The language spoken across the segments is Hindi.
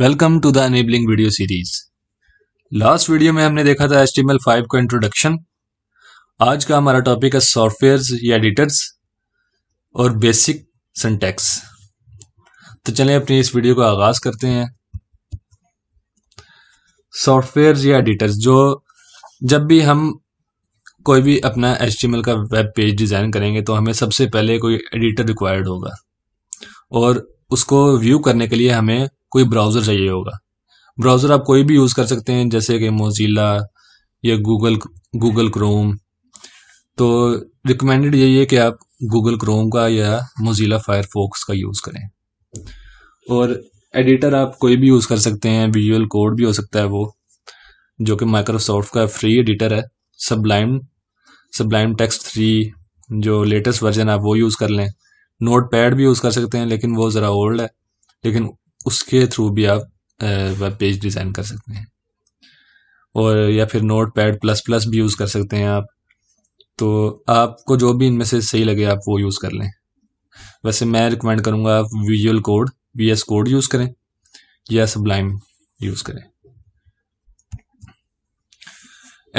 welcome to the enabling video series last video में हमने देखा था HTML5 का इंट्रोडक्शन आज का हमारा टॉपिक है सॉफ्टवेयर या एडिटर्स और बेसिक सिंटैक्स तो चलें अपनी इस वीडियो का आगाज करते हैं सॉफ्टवेयर या एडिटर्स जो जब भी हम कोई भी अपना HTML का वेब पेज डिज़ाइन करेंगे तो हमें सबसे पहले कोई एडिटर रिक्वायर्ड होगा और उसको व्यू करने के लिए हमें कोई ब्राउज़र चाहिए होगा ब्राउज़र आप कोई भी यूज़ कर सकते हैं जैसे कि मोजीला या गूगल गूगल क्रोम तो रिकमेंडेड यही है कि आप गूगल क्रोम का या मोजीला फायरफोक्स का यूज़ करें और एडिटर आप कोई भी यूज़ कर सकते हैं विजुअल कोड भी हो सकता है वो जो कि माइक्रोसॉफ्ट का फ्री एडिटर है सबलाइम सबलाइम टेक्स्ट थ्री जो लेटेस्ट वर्जन आप वो यूज़ कर लें नोट पैड भी यूज़ कर सकते हैं लेकिन वो ज़रा ओल्ड है लेकिन उसके थ्रू भी आप वेब पेज डिज़ाइन कर सकते हैं और या फिर नोट पैड प्लस प्लस भी यूज़ कर सकते हैं आप तो आपको जो भी इनमें से सही लगे आप वो यूज़ कर लें वैसे मैं रिकमेंड करूँगा आप visual code V S code use करें या सब्लाइम यूज़ करें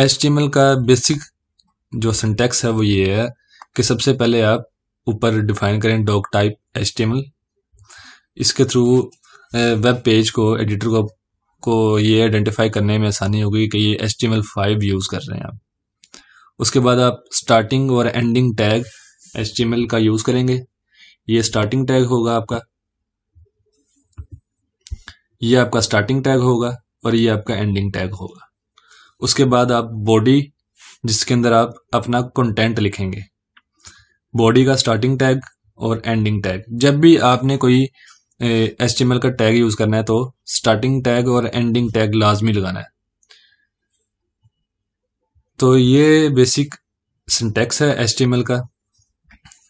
एच का बेसिक जो सिंटेक्स है वो ये है कि सबसे पहले आप ऊपर डिफाइन करें डॉक टाइप एच इसके थ्रू वेब पेज को एडिटर को को ये आइडेंटिफाई करने में आसानी होगी कि ये एच टी फाइव यूज़ कर रहे हैं आप उसके बाद आप स्टार्टिंग और एंडिंग टैग एच का यूज़ करेंगे ये स्टार्टिंग टैग होगा आपका ये आपका स्टार्टिंग टैग होगा और ये आपका एंडिंग टैग होगा उसके बाद आप बॉडी जिसके अंदर आप अपना कंटेंट लिखेंगे बॉडी का स्टार्टिंग टैग और एंडिंग टैग जब भी आपने कोई एच का टैग यूज़ करना है तो स्टार्टिंग टैग और एंडिंग टैग लाजमी लगाना है तो ये बेसिक सिंटेक्स है एच का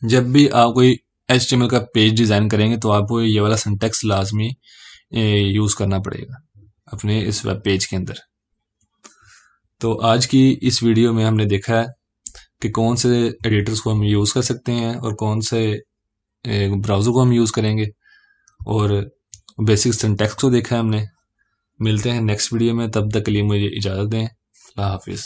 जब भी आप कोई एच का पेज डिज़ाइन करेंगे तो आपको ये वाला सिंटेक्स लाजमी यूज़ करना पड़ेगा अपने इस वेब पेज के अंदर तो आज की इस वीडियो में हमने देखा है कि कौन से एडिटर्स को हम यूज़ कर सकते हैं और कौन से ब्राउज़र को हम यूज़ करेंगे और बेसिक सिंटेक्स को देखा है हमने मिलते हैं नेक्स्ट वीडियो में तब तक के लिए मुझे इजाज़त दें अल्लाह हाफिज़